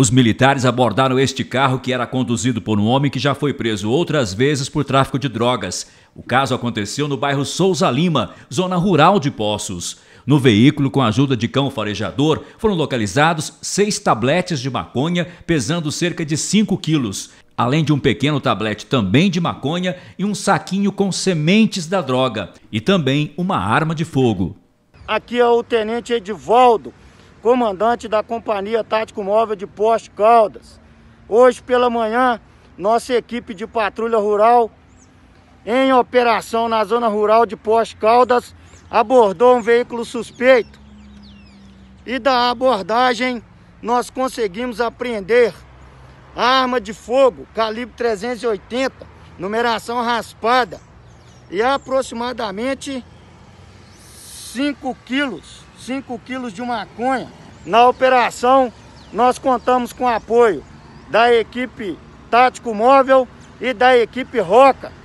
Os militares abordaram este carro que era conduzido por um homem que já foi preso outras vezes por tráfico de drogas. O caso aconteceu no bairro Souza Lima, zona rural de Poços. No veículo, com a ajuda de cão farejador, foram localizados seis tabletes de maconha pesando cerca de 5 quilos, além de um pequeno tablete também de maconha e um saquinho com sementes da droga e também uma arma de fogo. Aqui é o tenente Edivaldo comandante da Companhia Tático Móvel de Poste Caldas. Hoje pela manhã, nossa equipe de patrulha rural, em operação na zona rural de Poste Caldas, abordou um veículo suspeito. E da abordagem, nós conseguimos apreender arma de fogo calibre 380, numeração raspada, e aproximadamente 5 quilos, 5 quilos de maconha. Na operação, nós contamos com o apoio da equipe Tático Móvel e da equipe Roca,